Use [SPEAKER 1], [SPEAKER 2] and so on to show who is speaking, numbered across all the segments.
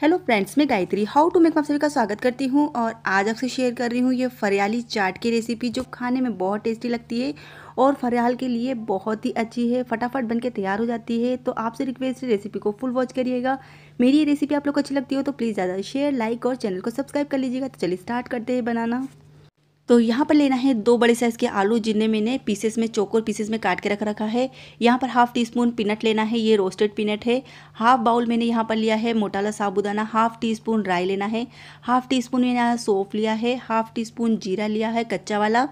[SPEAKER 1] hello friends मैं Gayatri how to make आप सभी का स्वागत करती हूँ और आज आपसे शेयर कर रही हूँ ये फरियाली चाट की रेसिपी जो खाने में बहुत टेस्टी लगती है और फरियाल के लिए बहुत ही अच्छी है फटाफट बनके तैयार हो जाती है तो आपसे रिक्वेस्ट है रेसिपी को फुल वॉच करिएगा मेरी ये रेसिपी आप लोग को अच्छी लगती हो तो प्लीज़ ज़्यादा शेयर लाइक और चैनल को सब्सक्राइब कर लीजिएगा तो चलिए स्टार्ट करते हैं बनाना तो यहाँ पर लेना है दो बड़े साइज़ के आलू जिन्हें मैंने पीसेस में चोकोर पीसेस में काट के रख रखा है यहाँ पर हाफ़ टी स्पून पीनट लेना है ये रोस्टेड पीनट है हाफ़ बाउल मैंने यहाँ पर लिया है मोटाला साबुदाना हाफ़ टी स्पून राई लेना है हाफ़ टी स्पून मैंने यहाँ सौफ लिया है हाफ़ टी स्पून जीरा लिया है कच्चा वाला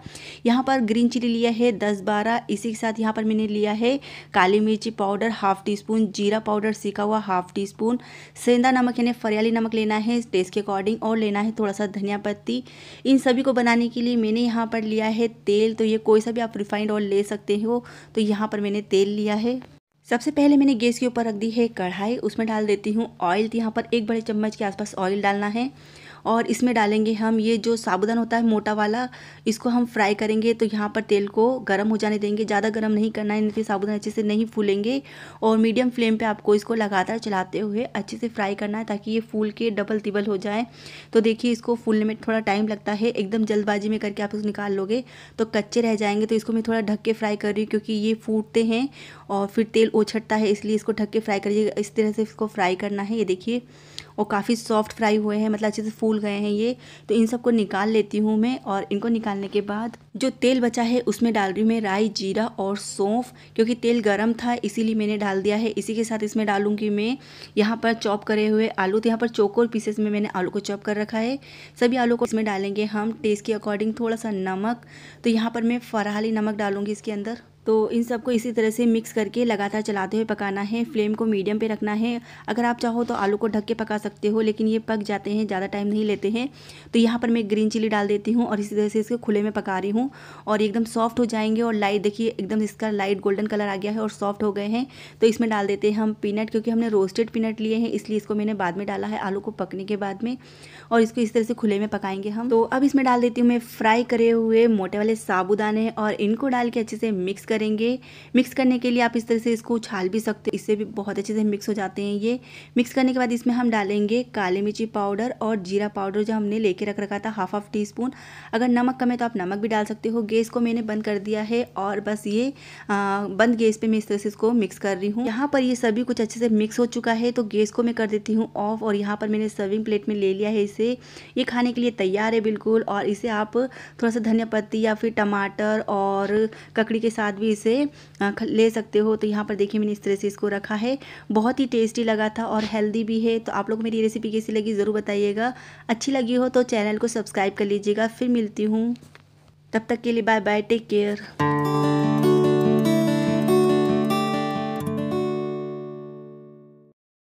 [SPEAKER 1] यहाँ पर ग्रीन चिली लिया है दस बारह इसी के साथ यहाँ पर मैंने लिया है काली मिर्ची पाउडर हाफ़ टी स्पून जीरा पाउडर सीखा हुआ हाफ़ टी स्पून सेंधा नमक यानी फरियाली नमक लेना है टेस्ट के अकॉर्डिंग और लेना है थोड़ा सा धनिया पत्ती इन सभी को बनाने के लिए मैंने यहाँ पर लिया है तेल तो ये कोई सा भी आप रिफाइंड ऑयल ले सकते हो तो यहाँ पर मैंने तेल लिया है सबसे पहले मैंने गैस के ऊपर रख दी है कढ़ाई उसमें डाल देती हूँ ऑयल तो यहाँ पर एक बड़े चम्मच के आसपास ऑयल डालना है और इसमें डालेंगे हम ये जो साबुदान होता है मोटा वाला इसको हम फ्राई करेंगे तो यहाँ पर तेल को गर्म हो जाने देंगे ज़्यादा गर्म नहीं करना है इनकी साबुदान अच्छे से नहीं फूलेंगे और मीडियम फ्लेम पर आपको इसको लगातार चलाते हुए अच्छे से फ्राई करना है ताकि ये फूल के डबल तिबल हो जाए तो देखिए इसको फूलने में थोड़ा टाइम लगता है एकदम जल्दबाजी में करके आप उसको निकाल लोगे तो कच्चे रह जाएंगे तो इसको मैं थोड़ा ढक के फ्राई कर रही हूँ क्योंकि ये फूटते हैं और फिर तेल ओछटता है इसलिए इसको ढक के फ्राई करिएगा इस तरह से इसको फ्राई करना है ये देखिए और काफ़ी सॉफ्ट फ्राई हुए हैं मतलब अच्छे से फूल गए हैं ये तो इन सबको निकाल लेती हूँ मैं और इनको निकालने के बाद जो तेल बचा है उसमें डाल रही हूँ मैं राई जीरा और सौंफ क्योंकि तेल गर्म था इसीलिए मैंने डाल दिया है इसी के साथ इसमें डालूंगी मैं यहाँ पर चॉप करे हुए आलू तो यहाँ पर चौकोर पीसेस में मैंने आलू को चॉप कर रखा है सभी आलू को इसमें डालेंगे हम टेस्ट के अकॉर्डिंग थोड़ा सा नमक तो यहाँ पर मैं फराली नमक डालूंगी इसके अंदर तो इन सबको इसी तरह से मिक्स करके लगातार चलाते हुए पकाना है फ्लेम को मीडियम पे रखना है अगर आप चाहो तो आलू को ढक के पका सकते हो लेकिन ये पक जाते हैं ज़्यादा टाइम नहीं लेते हैं तो यहाँ पर मैं ग्रीन चिली डाल देती हूँ और इसी तरह से इसको खुले में पका रही हूँ और एकदम सॉफ्ट हो जाएंगे और लाइट देखिए एकदम इसका लाइट गोल्डन कलर आ गया है और सॉफ्ट हो गए हैं तो इसमें डाल देते हैं हम पीनट क्योंकि हमने रोस्टेड पीनट लिए हैं इसलिए इसको मैंने बाद में डाला है आलू को पकने के बाद में और इसको इस तरह से खुले में पकाएंगे हम तो अब इसमें डाल देती हूँ मैं फ्राई करे हुए मोटे वाले साबुदाने और इनको डाल के अच्छे से मिक्स करेंगे मिक्स करने के लिए आप इस तरह से इसको उछाल भी सकते हैं इससे भी बहुत अच्छे से मिक्स हो जाते हैं ये मिक्स करने के बाद इसमें हम डालेंगे काली मिर्ची पाउडर और जीरा पाउडर जो हमने लेके रख रखा था हाफ हाफ टी स्पून अगर नमक कम है तो आप नमक भी डाल सकते हो गैस को मैंने बंद कर दिया है और बस ये आ, बंद गैस पर मैं इस तरह से इसको मिक्स कर रही हूँ यहाँ पर ये सभी कुछ अच्छे से मिक्स हो चुका है तो गैस को मैं कर देती हूँ ऑफ और यहाँ पर मैंने सर्विंग प्लेट में ले लिया है इसे ये खाने के लिए तैयार है बिल्कुल और इसे आप थोड़ा सा धनिया पत्ती या फिर टमाटर और ककड़ी के साथ भी भी इसे ले सकते हो तो यहाँ पर देखिए मैंने इस तरह से इसको रखा है बहुत ही टेस्टी लगा था और हेल्दी भी है तो आप लोग मेरी रेसिपी कैसी लगी ज़रूर बताइएगा अच्छी लगी हो तो चैनल को सब्सक्राइब कर लीजिएगा फिर मिलती हूँ तब तक के लिए बाय बाय टेक केयर